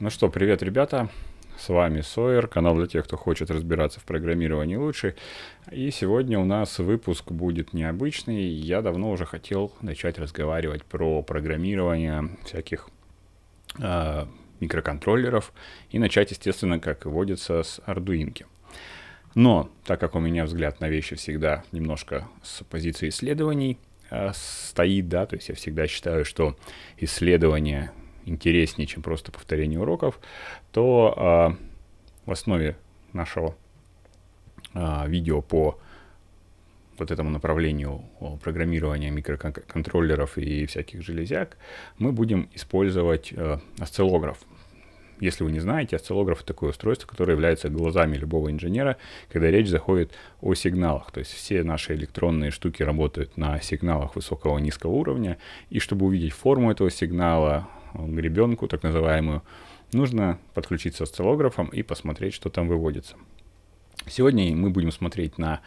Ну что, привет, ребята. С вами Сойер, канал для тех, кто хочет разбираться в программировании лучше. И сегодня у нас выпуск будет необычный. Я давно уже хотел начать разговаривать про программирование всяких э, микроконтроллеров и начать, естественно, как и водится, с Ардуинки. Но, так как у меня взгляд на вещи всегда немножко с позиции исследований э, стоит, да, то есть я всегда считаю, что исследование интереснее, чем просто повторение уроков, то а, в основе нашего а, видео по вот этому направлению программирования микроконтроллеров и всяких железяк, мы будем использовать э, осциллограф. Если вы не знаете, осциллограф — это такое устройство, которое является глазами любого инженера, когда речь заходит о сигналах. То есть все наши электронные штуки работают на сигналах высокого и низкого уровня, и чтобы увидеть форму этого сигнала, гребенку, э, так называемую, нужно подключиться с осциллографом и посмотреть, что там выводится. Сегодня мы будем смотреть на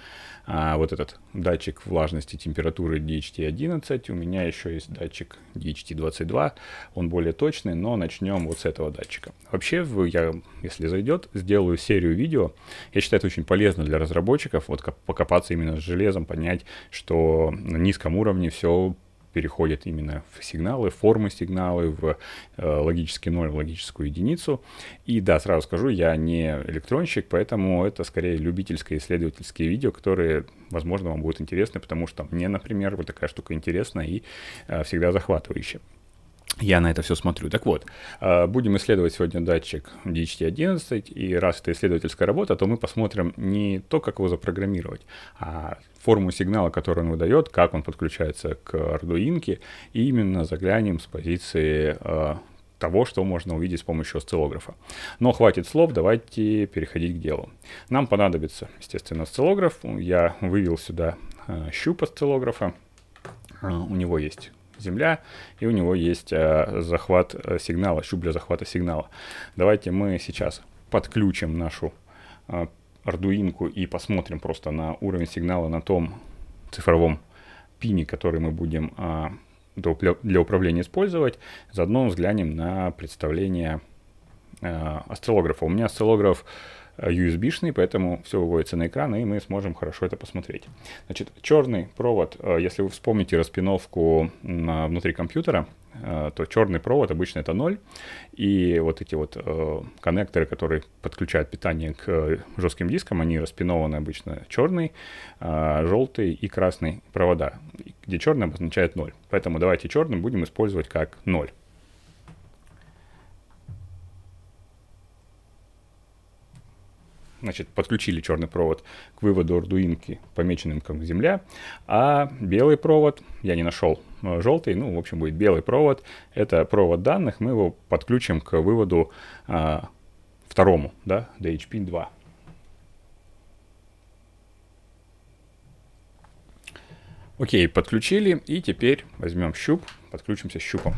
а, вот этот датчик влажности температуры DHT11. У меня еще есть датчик DHT22. Он более точный, но начнем вот с этого датчика. Вообще, я, если зайдет, сделаю серию видео. Я считаю, это очень полезно для разработчиков. Вот покопаться именно с железом, понять, что на низком уровне все переходят именно в сигналы, формы сигналы, в э, логический ноль, в логическую единицу. И да, сразу скажу, я не электронщик, поэтому это скорее любительское исследовательские видео, которые, возможно, вам будет интересно, потому что мне, например, вот такая штука интересна и э, всегда захватывающая я на это все смотрю. Так вот, э, будем исследовать сегодня датчик DHT-11, и раз это исследовательская работа, то мы посмотрим не то, как его запрограммировать, а форму сигнала, который он выдает, как он подключается к Arduino, и именно заглянем с позиции э, того, что можно увидеть с помощью осциллографа. Но хватит слов, давайте переходить к делу. Нам понадобится, естественно, осциллограф. Я вывел сюда э, щуп осциллографа. У него есть Земля, и у него есть э, захват э, сигнала, щуп для захвата сигнала. Давайте мы сейчас подключим нашу э, ардуинку и посмотрим просто на уровень сигнала на том цифровом пине, который мы будем а, для управления использовать. Заодно взглянем на представление астролографа. У меня астролограф USB-шный, поэтому все выводится на экран, и мы сможем хорошо это посмотреть. Значит, черный провод, э, если вы вспомните распиновку внутри компьютера, э, то черный провод обычно это 0, и вот эти вот э, коннекторы, которые подключают питание к жестким дискам, они распинованы обычно черный, желтый и красный провода, где черный обозначает 0. Поэтому давайте черным будем использовать как 0. значит, подключили черный провод к выводу Ардуинки, помеченным как земля, а белый провод, я не нашел э, желтый, ну, в общем, будет белый провод, это провод данных, мы его подключим к выводу а, второму, да, DHP 2. Окей, подключили, и теперь возьмем щуп, подключимся щупом.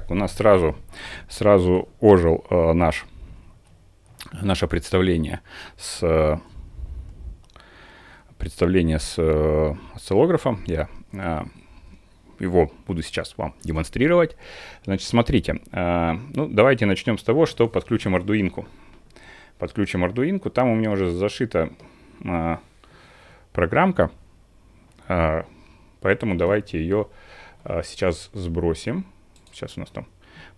так, у нас сразу, сразу ожил э, наш, наше представление с э, представление с э, осциллографом. Я э, его буду сейчас вам демонстрировать. Значит, смотрите. Э, ну, давайте начнем с того, что подключим ардуинку. Подключим ардуинку. Там у меня уже зашита э, программка. Э, поэтому давайте ее э, сейчас сбросим. Сейчас у нас там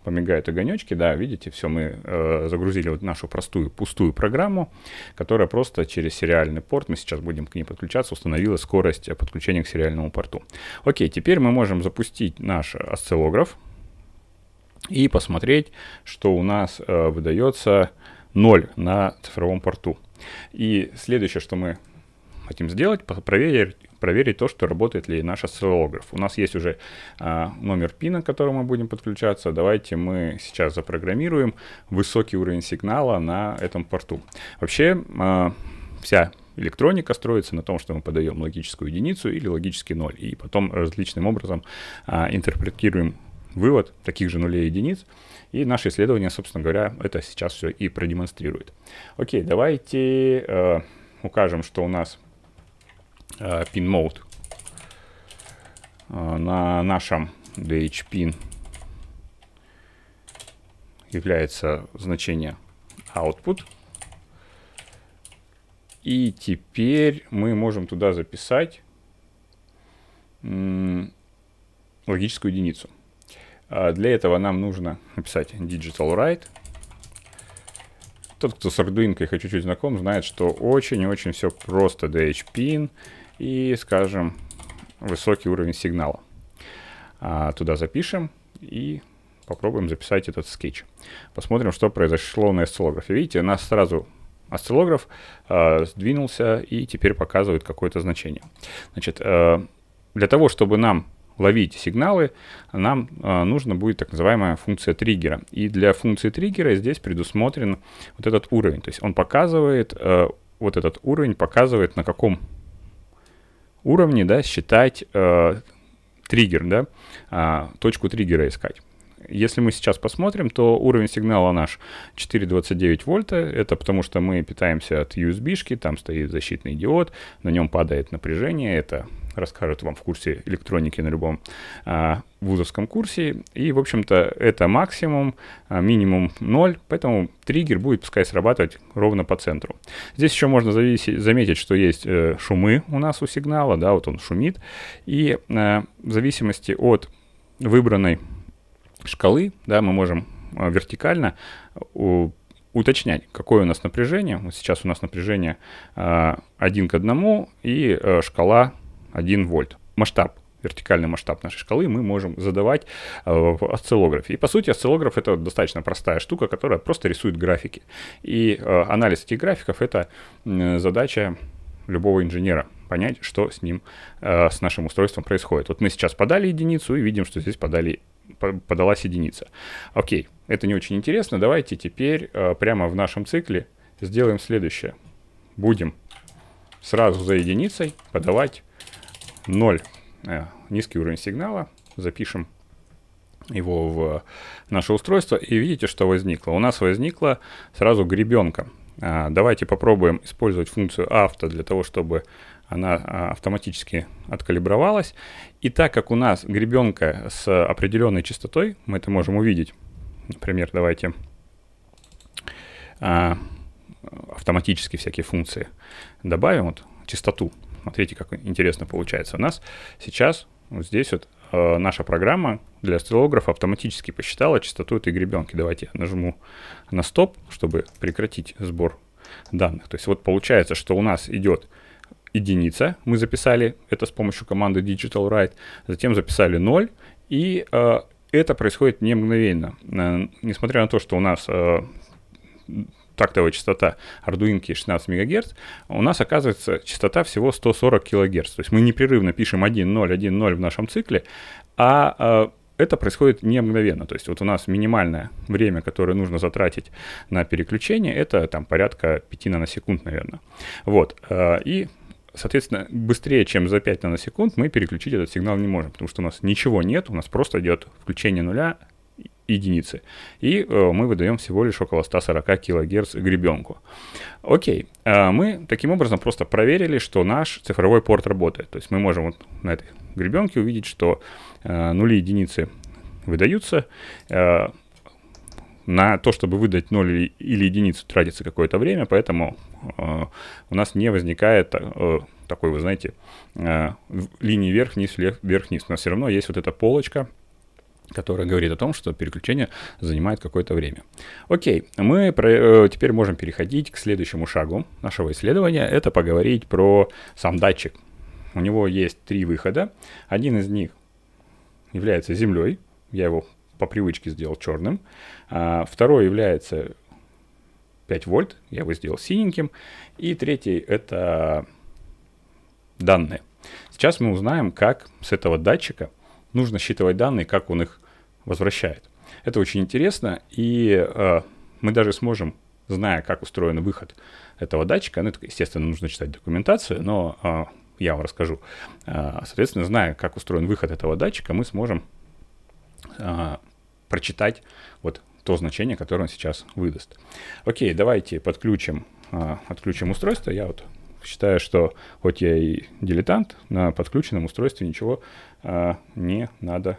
помигают огонечки, да, видите, все, мы э, загрузили вот нашу простую, пустую программу, которая просто через сериальный порт, мы сейчас будем к ней подключаться, установила скорость э, подключения к сериальному порту. Окей, теперь мы можем запустить наш осциллограф и посмотреть, что у нас э, выдается 0 на цифровом порту. И следующее, что мы хотим сделать, проверить, проверить то, что работает ли наш осциллограф. У нас есть уже а, номер пина, к которому мы будем подключаться. Давайте мы сейчас запрограммируем высокий уровень сигнала на этом порту. Вообще а, вся электроника строится на том, что мы подаем логическую единицу или логический ноль, и потом различным образом а, интерпретируем вывод таких же нулей и единиц. И наше исследование, собственно говоря, это сейчас все и продемонстрирует. Окей, давайте э, укажем, что у нас pin э, mode э, на нашем dhpin является значение output. И теперь мы можем туда записать логическую единицу. Э, для этого нам нужно написать digital write. Тот, кто с Arduino хоть чуть-чуть знаком, знает, что очень-очень все просто. dhpin, и, скажем, высокий уровень сигнала. А, туда запишем и попробуем записать этот скетч. Посмотрим, что произошло на осциллографе. Видите, у нас сразу осциллограф э, сдвинулся и теперь показывает какое-то значение. Значит, э, для того, чтобы нам ловить сигналы, нам э, нужно будет так называемая функция триггера. И для функции триггера здесь предусмотрен вот этот уровень. То есть он показывает, э, вот этот уровень показывает, на каком уровне, да, считать э, триггер, да, э, точку триггера искать. Если мы сейчас посмотрим, то уровень сигнала наш 4,29 вольта. Это потому что мы питаемся от USB-шки, там стоит защитный диод, на нем падает напряжение, это расскажут вам в курсе электроники на любом а, вузовском курсе. И, в общем-то, это максимум, а, минимум 0, поэтому триггер будет пускай срабатывать ровно по центру. Здесь еще можно зависеть, заметить, что есть э, шумы у нас у сигнала, да, вот он шумит, и э, в зависимости от выбранной шкалы, да, мы можем э, вертикально у, уточнять, какое у нас напряжение. Вот сейчас у нас напряжение э, а, 1 к одному и э, шкала 1 вольт. Масштаб вертикальный масштаб нашей шкалы мы можем задавать э, в осциллографе. И по сути осциллограф это достаточно простая штука, которая просто рисует графики. И э, анализ этих графиков это задача любого инженера понять, что с ним, э, с нашим устройством происходит. Вот мы сейчас подали единицу и видим, что здесь подали подалась единица. Окей, это не очень интересно. Давайте теперь прямо в нашем цикле сделаем следующее. Будем сразу за единицей подавать 0. Э, низкий уровень сигнала. Запишем его в наше устройство. И видите, что возникло? У нас возникла сразу гребенка. А, давайте попробуем использовать функцию авто для того, чтобы она а, автоматически откалибровалась. И так как у нас гребенка с определенной частотой, мы это можем увидеть. Например, давайте а, автоматически всякие функции добавим, вот частоту Смотрите, как интересно получается. У нас сейчас вот здесь вот э, наша программа для осциллографа автоматически посчитала частоту этой гребенки. Давайте я нажму на стоп, чтобы прекратить сбор данных. То есть вот получается, что у нас идет единица, мы записали это с помощью команды digital write, затем записали 0, и э, это происходит не мгновенно. Э, несмотря на то, что у нас э, трактовая частота ардуинки 16 МГц, у нас оказывается частота всего 140 кГц. То есть мы непрерывно пишем 1.0, 1.0 в нашем цикле, а, а это происходит не мгновенно. То есть вот у нас минимальное время, которое нужно затратить на переключение, это там порядка 5 наносекунд, наверное. Вот. Э, и Соответственно, быстрее, чем за 5 наносекунд, мы переключить этот сигнал не можем, потому что у нас ничего нет, у нас просто идет включение нуля, единицы. И э, мы выдаем всего лишь около 140 кГц гребенку. Окей, э, мы таким образом просто проверили, что наш цифровой порт работает. То есть мы можем вот на этой гребенке увидеть, что э, нули единицы выдаются. На то, чтобы выдать 0 или единицу, тратится какое-то время, поэтому у нас не возникает такой, вы знаете, линии вверх-вниз, вверх-вниз. Но все равно есть вот эта полочка, которая говорит о том, что переключение занимает какое-то время. Окей, мы про, э, теперь можем переходить к следующему шагу нашего исследования. Это поговорить про сам датчик. У него есть три выхода. Один из них является землей. Я его по привычке сделал черным. А, второй является 5 вольт. Я его сделал синеньким. И третий это данные. Сейчас мы узнаем, как с этого датчика нужно считывать данные, как он их возвращает. Это очень интересно, и э, мы даже сможем, зная, как устроен выход этого датчика, ну, это, естественно, нужно читать документацию, но э, я вам расскажу. Э, соответственно, зная, как устроен выход этого датчика, мы сможем э, прочитать вот то значение, которое он сейчас выдаст. Окей, давайте подключим, э, отключим устройство. Я вот считаю, что хоть я и дилетант, на подключенном устройстве ничего э, не надо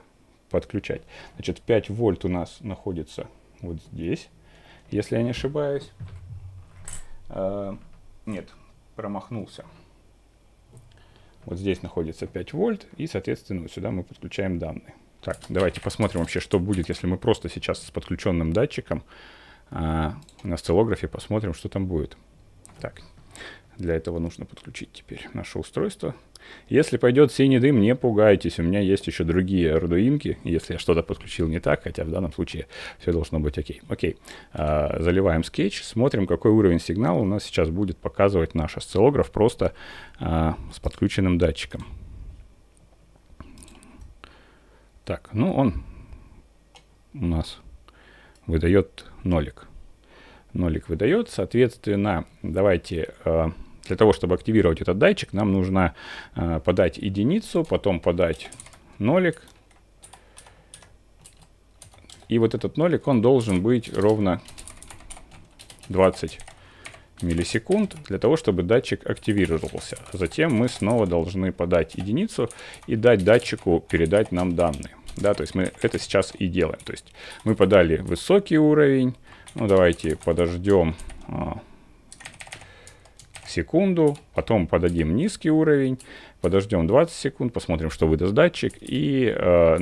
подключать. Значит, 5 вольт у нас находится вот здесь, если я не ошибаюсь. Э, нет, промахнулся. Вот здесь находится 5 вольт, и, соответственно, сюда мы подключаем данные. Так, давайте посмотрим вообще, что будет, если мы просто сейчас с подключенным датчиком э, на осциллографе посмотрим, что там будет. Так, для этого нужно подключить теперь наше устройство. Если пойдет синий дым, не пугайтесь, у меня есть еще другие ардуинки, если я что-то подключил не так, хотя в данном случае все должно быть окей. Окей, а, заливаем скетч, смотрим, какой уровень сигнала у нас сейчас будет показывать наш осциллограф просто а, с подключенным датчиком. Так, ну он у нас выдает нолик. Нолик выдает, соответственно, давайте... А, для того, чтобы активировать этот датчик, нам нужно э, подать единицу, потом подать нолик. И вот этот нолик, он должен быть ровно 20 миллисекунд для того, чтобы датчик активировался. А затем мы снова должны подать единицу и дать датчику передать нам данные. Да, то есть мы это сейчас и делаем. То есть мы подали высокий уровень. Ну, давайте подождем а, секунду, потом подадим низкий уровень, подождем 20 секунд, посмотрим, что выдаст датчик, и э,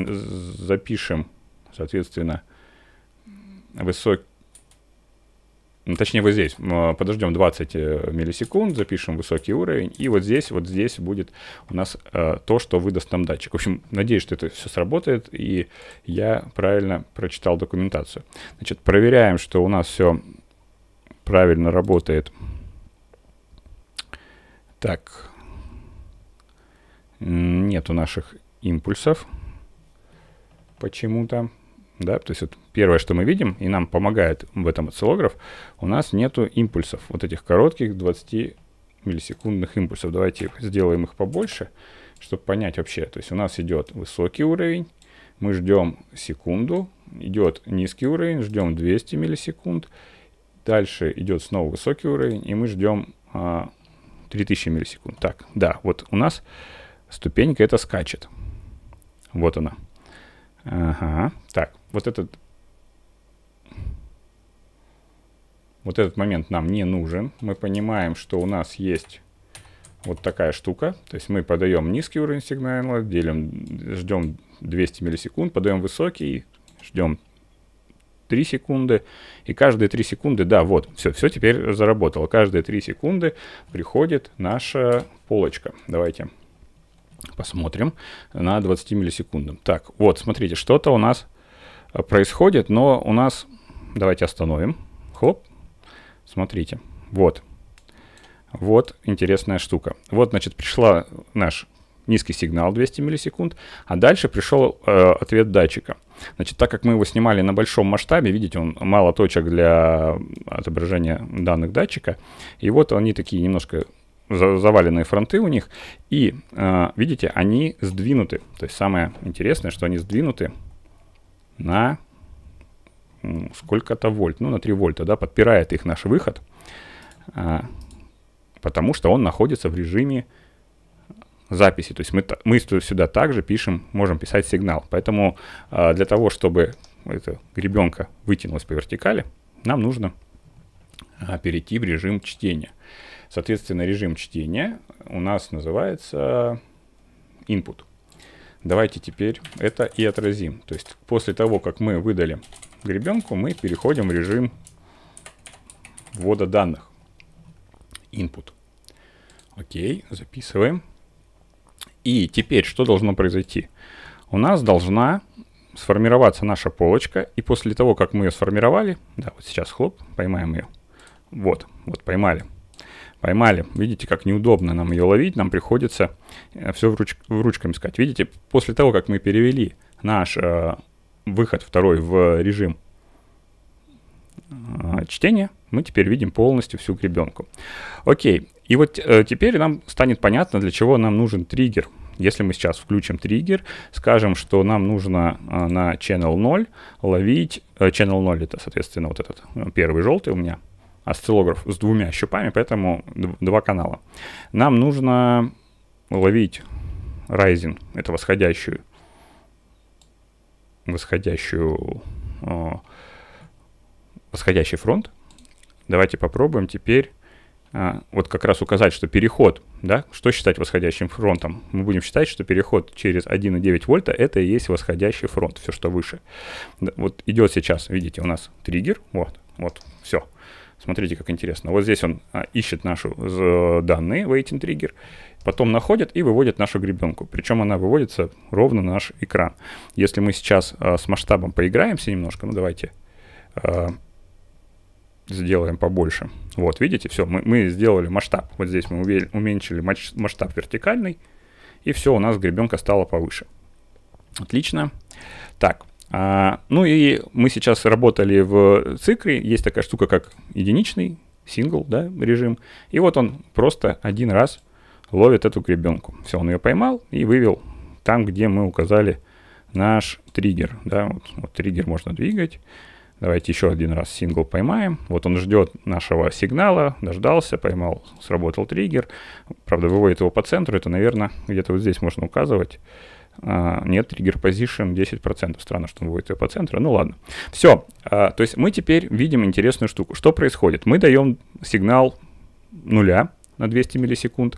запишем, соответственно, высокий ну, Точнее, вот здесь подождем 20 э, миллисекунд, запишем высокий уровень, и вот здесь, вот здесь будет у нас э, то, что выдаст нам датчик. В общем, надеюсь, что это все сработает, и я правильно прочитал документацию. Значит, проверяем, что у нас все правильно работает. Так. Нету наших импульсов почему-то. Да, то есть вот первое, что мы видим, и нам помогает в этом осциллограф, у нас нету импульсов, вот этих коротких 20 миллисекундных импульсов. Давайте сделаем их побольше, чтобы понять вообще. То есть у нас идет высокий уровень, мы ждем секунду, идет низкий уровень, ждем 200 миллисекунд, дальше идет снова высокий уровень, и мы ждем а, 3000 миллисекунд. Так, да, вот у нас ступенька это скачет. Вот она. Ага, так, вот этот... Вот этот момент нам не нужен. Мы понимаем, что у нас есть вот такая штука. То есть мы подаем низкий уровень сигнала, делим, ждем 200 миллисекунд, подаем высокий, ждем 3 секунды, и каждые 3 секунды, да, вот, все, все теперь заработало. Каждые 3 секунды приходит наша полочка. Давайте посмотрим на 20 миллисекундам. Так, вот, смотрите, что-то у нас э, происходит, но у нас... Давайте остановим. Хлоп. Смотрите. Вот. Вот интересная штука. Вот, значит, пришла наш низкий сигнал 200 миллисекунд, а дальше пришел э, ответ датчика. Значит, так как мы его снимали на большом масштабе, видите, он мало точек для отображения данных датчика, и вот они такие немножко заваленные фронты у них, и э, видите, они сдвинуты. То есть самое интересное, что они сдвинуты на сколько-то вольт, ну на 3 вольта, да, подпирает их наш выход, э, потому что он находится в режиме записи. То есть мы, мы сюда также пишем, можем писать сигнал. Поэтому э, для того, чтобы эта гребенка вытянулась по вертикали, нам нужно э, перейти в режим чтения. Соответственно, режим чтения у нас называется input. Давайте теперь это и отразим. То есть после того, как мы выдали гребенку, мы переходим в режим ввода данных. Input. Окей, записываем. И теперь что должно произойти? У нас должна сформироваться наша полочка, и после того, как мы ее сформировали, да, вот сейчас хлоп, поймаем ее. Вот, вот поймали. Поймали. Видите, как неудобно нам ее ловить, нам приходится э, все в, руч в ручками искать. Видите, после того, как мы перевели наш э, выход второй в режим э, чтения, мы теперь видим полностью всю гребенку. Окей, и вот э, теперь нам станет понятно, для чего нам нужен триггер. Если мы сейчас включим триггер, скажем, что нам нужно э, на channel 0 ловить... Э, channel 0 это, соответственно, вот этот э, первый желтый у меня осциллограф с двумя щупами, поэтому два канала. Нам нужно ловить rising, это восходящую, восходящую, э, восходящий фронт, Давайте попробуем теперь а, вот как раз указать, что переход, да, что считать восходящим фронтом? Мы будем считать, что переход через 1,9 вольта это и есть восходящий фронт, все что выше. Да, вот идет сейчас, видите, у нас триггер, вот, вот, все. Смотрите, как интересно. Вот здесь он а, ищет наши данные, waiting trigger, потом находит и выводит нашу гребенку. Причем она выводится ровно на наш экран. Если мы сейчас а, с масштабом поиграемся немножко, ну давайте а, сделаем побольше. Вот, видите, все, мы, мы сделали масштаб. Вот здесь мы уменьшили масштаб вертикальный, и все, у нас гребенка стала повыше. Отлично. Так, а, ну и мы сейчас работали в цикре, есть такая штука, как единичный сингл, да, режим, и вот он просто один раз ловит эту гребенку. Все, он ее поймал и вывел там, где мы указали наш триггер, да, вот, вот триггер можно двигать, Давайте еще один раз сингл поймаем. Вот он ждет нашего сигнала, дождался, поймал, сработал триггер. Правда, выводит его по центру, это, наверное, где-то вот здесь можно указывать. А, нет, триггер position 10%. Странно, что он будет ее по центру. Ну ладно. Все. А, то есть мы теперь видим интересную штуку. Что происходит? Мы даем сигнал нуля на 200 миллисекунд.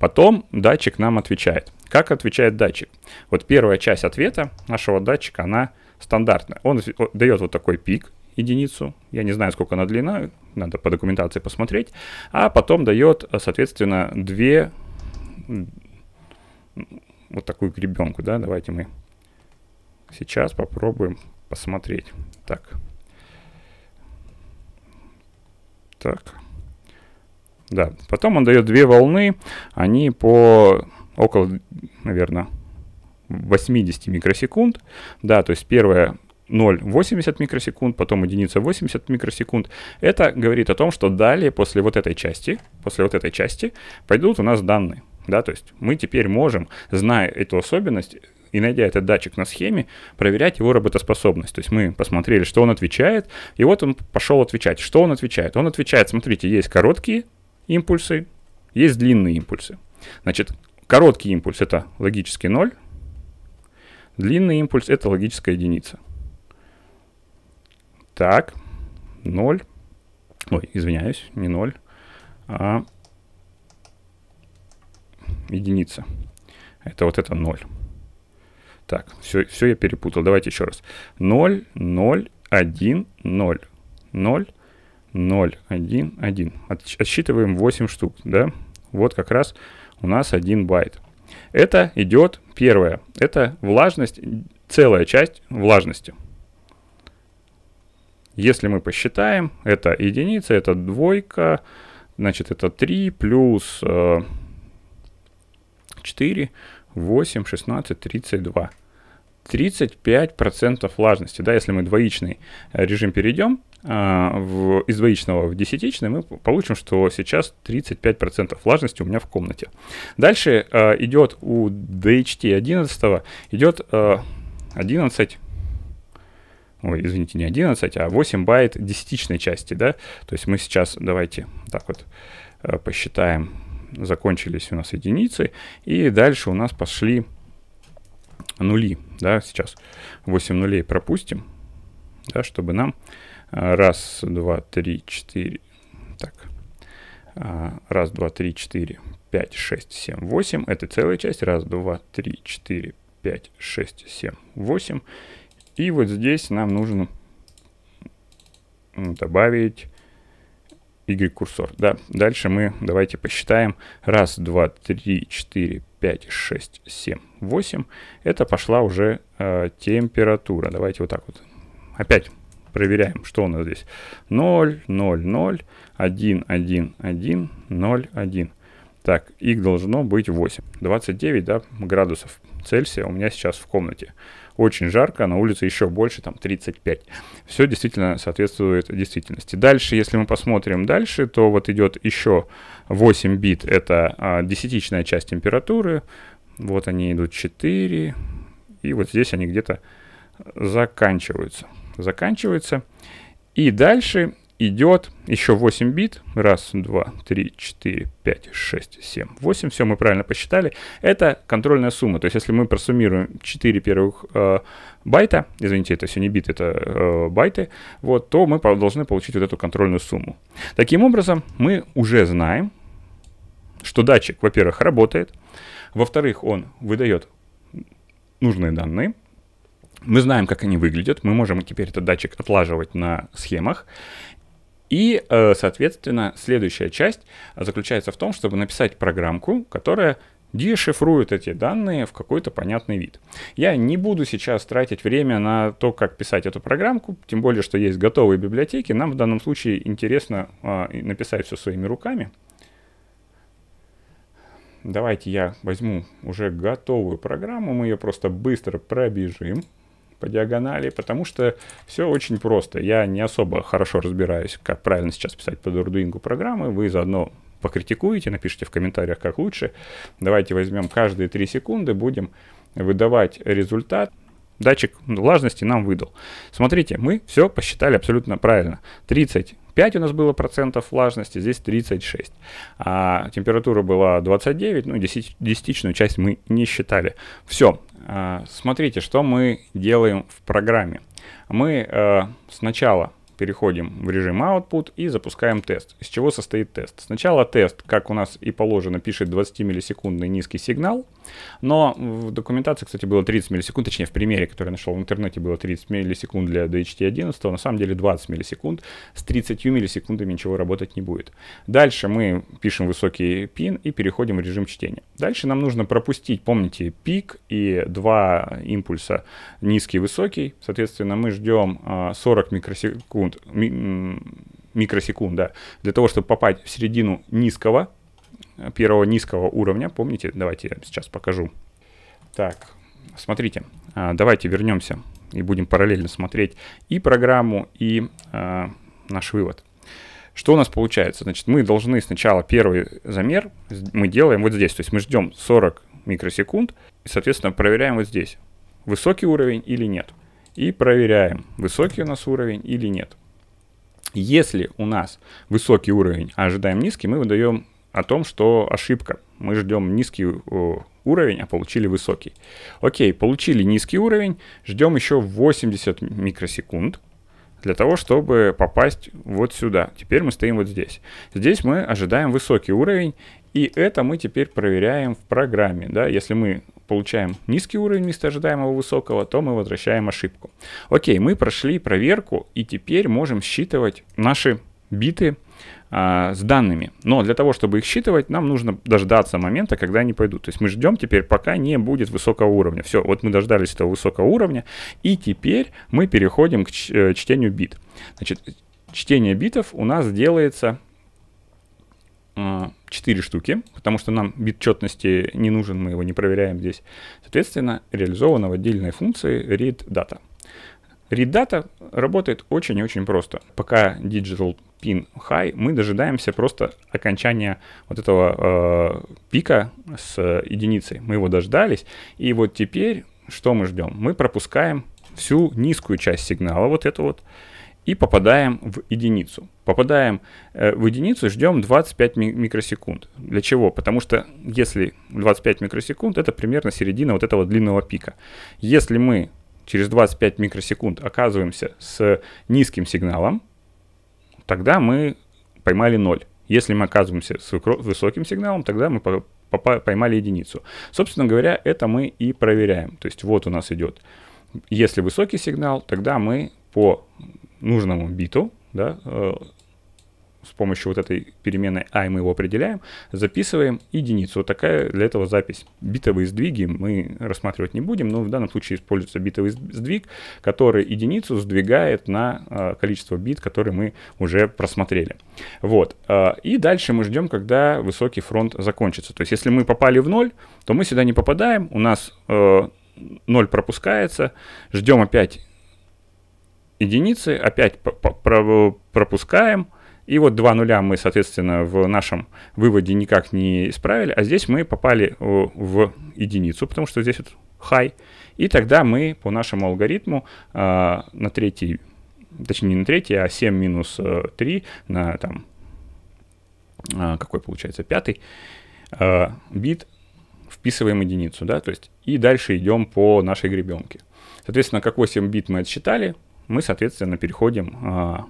Потом датчик нам отвечает. Как отвечает датчик? Вот первая часть ответа нашего датчика, она стандартно. Он дает вот такой пик, единицу, я не знаю, сколько она длина, надо по документации посмотреть, а потом дает, соответственно, две, вот такую гребенку, да, давайте мы сейчас попробуем посмотреть. Так. Так. Да, потом он дает две волны, они по около, наверное, 80 микросекунд, да, то есть первая 0,80 микросекунд, потом единица 80 микросекунд. Это говорит о том, что далее после вот этой части, после вот этой части пойдут у нас данные. Да, то есть мы теперь можем, зная эту особенность, и найдя этот датчик на схеме, проверять его работоспособность. То есть мы посмотрели, что он отвечает, и вот он пошел отвечать. Что он отвечает? Он отвечает, смотрите, есть короткие импульсы, есть длинные импульсы. Значит, короткий импульс — это логически ноль Длинный импульс – это логическая единица. Так, 0. Ой, извиняюсь, не 0, а единица. Это вот это 0. Так, все, все я перепутал. Давайте еще раз. 0, 0, 1, 0. 0, 0, 1, 1. Отсчитываем 8 штук, да? Вот как раз у нас 1 байт. Это идет первое. Это влажность, целая часть влажности. Если мы посчитаем, это единица, это двойка, значит это 3 плюс э, 4, 8, 16, 32. 35% влажности. Да, если мы двоичный э, режим перейдем, а, в, из двоичного в десятичный, мы получим, что сейчас 35% влажности у меня в комнате. Дальше э, идет у DHT 11, идет э, 11, ой, извините, не 11, а 8 байт десятичной части, да, то есть мы сейчас, давайте так вот э, посчитаем, закончились у нас единицы, и дальше у нас пошли нули, да, сейчас 8 нулей пропустим, да, чтобы нам а, раз, два, три, четыре, так, а, раз, два, три, четыре, пять, шесть, семь, восемь, это целая часть, раз, два, три, четыре, пять, шесть, семь, восемь, и вот здесь нам нужно добавить y-курсор. Да. Дальше мы давайте посчитаем. Раз, два, три, четыре, 5, 6, 7, 8, это пошла уже э, температура. Давайте вот так вот. Опять проверяем, что у нас здесь. 0, 0, 0, 1, 1, 1, 0, 1. Так, их должно быть 8. 29 да, градусов Цельсия у меня сейчас в комнате очень жарко, а на улице еще больше, там 35. Все действительно соответствует действительности. Дальше, если мы посмотрим дальше, то вот идет еще 8 бит, это а, десятичная часть температуры. Вот они идут 4, и вот здесь они где-то заканчиваются. Заканчиваются. И дальше идет еще 8 бит. Раз, два, три, четыре, пять, шесть, семь, восемь. Все мы правильно посчитали. Это контрольная сумма. То есть, если мы просуммируем 4 первых э, байта, извините, это все не бит, это э, байты, вот, то мы должны получить вот эту контрольную сумму. Таким образом, мы уже знаем, что датчик, во-первых, работает, во-вторых, он выдает нужные данные, мы знаем, как они выглядят, мы можем теперь этот датчик отлаживать на схемах, и, э, соответственно, следующая часть э, заключается в том, чтобы написать программку, которая дешифрует эти данные в какой-то понятный вид. Я не буду сейчас тратить время на то, как писать эту программку, тем более, что есть готовые библиотеки. Нам в данном случае интересно э, написать все своими руками. Давайте я возьму уже готовую программу, мы ее просто быстро пробежим по диагонали, потому что все очень просто. Я не особо хорошо разбираюсь, как правильно сейчас писать под Arduino программы. Вы заодно покритикуете, напишите в комментариях, как лучше. Давайте возьмем каждые 3 секунды, будем выдавать результат. Датчик влажности нам выдал. Смотрите, мы все посчитали абсолютно правильно. 30 5 у нас было процентов влажности, здесь 36. А температура была 29, ну, десятичную часть мы не считали. Все, а, смотрите, что мы делаем в программе. Мы э, сначала переходим в режим output и запускаем тест. Из чего состоит тест? Сначала тест, как у нас и положено, пишет 20-миллисекундный низкий сигнал, но в документации, кстати, было 30 миллисекунд, точнее, в примере, который я нашел в интернете, было 30 миллисекунд для DHT11, на самом деле 20 миллисекунд, с 30 миллисекундами ничего работать не будет. Дальше мы пишем высокий пин и переходим в режим чтения. Дальше нам нужно пропустить, помните, пик и два импульса низкий и высокий, соответственно, мы ждем 40 а, микросекунд секунд, микросекунд, да, для того, чтобы попасть в середину низкого, э, первого низкого уровня, помните, давайте я сейчас покажу. Так, смотрите, а, давайте вернемся и будем параллельно смотреть и программу, и э, наш вывод. Что у нас получается? Значит, мы должны сначала первый замер мы делаем вот здесь. То есть мы ждем 40 микросекунд и, соответственно, проверяем вот здесь, высокий уровень или нет. И проверяем, высокий у нас уровень или нет. Если у нас высокий уровень, а ожидаем низкий, мы выдаем о том, что ошибка. Мы ждем низкий уровень, а получили высокий. Окей, получили низкий уровень, ждем еще 80 микросекунд для того, чтобы попасть вот сюда. Теперь мы стоим вот здесь. Здесь мы ожидаем высокий уровень, и это мы теперь проверяем в программе. Да? Если мы получаем низкий уровень вместо ожидаемого высокого, то мы возвращаем ошибку. Окей, мы прошли проверку и теперь можем считывать наши биты а, с данными. Но для того, чтобы их считывать, нам нужно дождаться момента, когда они пойдут. То есть мы ждем теперь, пока не будет высокого уровня. Все, вот мы дождались этого высокого уровня, и теперь мы переходим к э, чтению бит. Значит, чтение битов у нас делается а, 4 штуки, потому что нам бит четности не нужен, мы его не проверяем здесь. Соответственно, реализовано в отдельной функции read data. Read data работает очень очень просто. Пока digital pin high, мы дожидаемся просто окончания вот этого э, пика с единицей. Мы его дождались, и вот теперь что мы ждем? Мы пропускаем всю низкую часть сигнала, вот эту вот, и попадаем в единицу. Попадаем э, в единицу, ждем 25 микросекунд. Для чего? Потому что если 25 микросекунд, это примерно середина вот этого длинного пика. Если мы через 25 микросекунд оказываемся с низким сигналом, тогда мы поймали 0. Если мы оказываемся с высоким сигналом, тогда мы поймали единицу. Собственно говоря, это мы и проверяем. То есть вот у нас идет, если высокий сигнал, тогда мы по нужному биту, да, э, с помощью вот этой переменной i мы его определяем, записываем единицу. Вот такая для этого запись. Битовые сдвиги мы рассматривать не будем, но в данном случае используется битовый сдвиг, который единицу сдвигает на э, количество бит, которые мы уже просмотрели. Вот. Э, и дальше мы ждем, когда высокий фронт закончится. То есть если мы попали в ноль, то мы сюда не попадаем, у нас ноль пропускается, ждем опять единицы, опять пропускаем, и вот два нуля мы, соответственно, в нашем выводе никак не исправили, а здесь мы попали э, в единицу, потому что здесь вот high, и тогда мы по нашему алгоритму э, на третий, точнее не на третий, а 7 минус 3 э, на там, э, какой получается, пятый э, бит вписываем единицу, да, то есть и дальше идем по нашей гребенке. Соответственно, как 8 бит мы отсчитали, мы, соответственно, переходим а,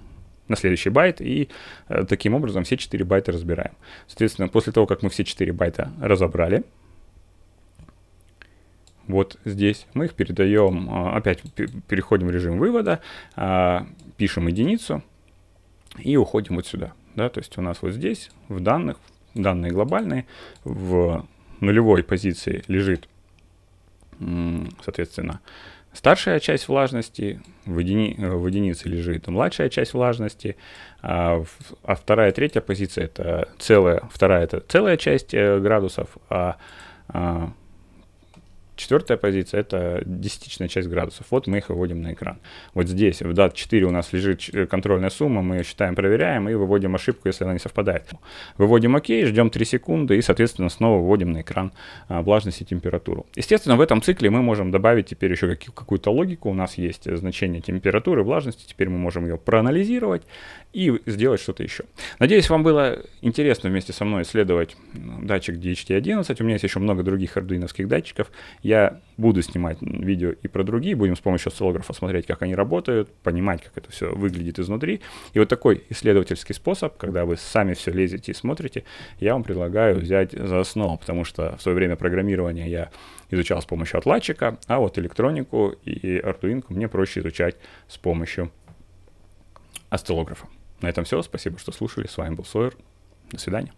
на следующий байт и а, таким образом все 4 байта разбираем. Соответственно, после того, как мы все 4 байта разобрали, вот здесь мы их передаем, а, опять переходим в режим вывода, а, пишем единицу и уходим вот сюда. Да, то есть у нас вот здесь в данных, данные глобальные, в нулевой позиции лежит, соответственно, Старшая часть влажности в, едини, в единице лежит младшая часть влажности, а, а вторая, третья позиция это целая, вторая это целая часть э, градусов, а, а Четвертая позиция — это десятичная часть градусов. Вот мы их выводим на экран. Вот здесь, в DAT4 у нас лежит э, контрольная сумма, мы ее считаем, проверяем и выводим ошибку, если она не совпадает. Выводим ОК, ждем 3 секунды и, соответственно, снова выводим на экран а, влажность и температуру. Естественно, в этом цикле мы можем добавить теперь еще какую-то логику. У нас есть э, значение температуры, влажности, теперь мы можем ее проанализировать и сделать что-то еще. Надеюсь, вам было интересно вместе со мной исследовать датчик DHT11. У меня есть еще много других ардуиновских датчиков. Я буду снимать видео и про другие, будем с помощью осциллографа смотреть, как они работают, понимать, как это все выглядит изнутри. И вот такой исследовательский способ, когда вы сами все лезете и смотрите, я вам предлагаю взять за основу, потому что в свое время программирование я изучал с помощью отладчика, а вот электронику и артуинку мне проще изучать с помощью осциллографа. На этом все. Спасибо, что слушали. С вами был Сойер. До свидания.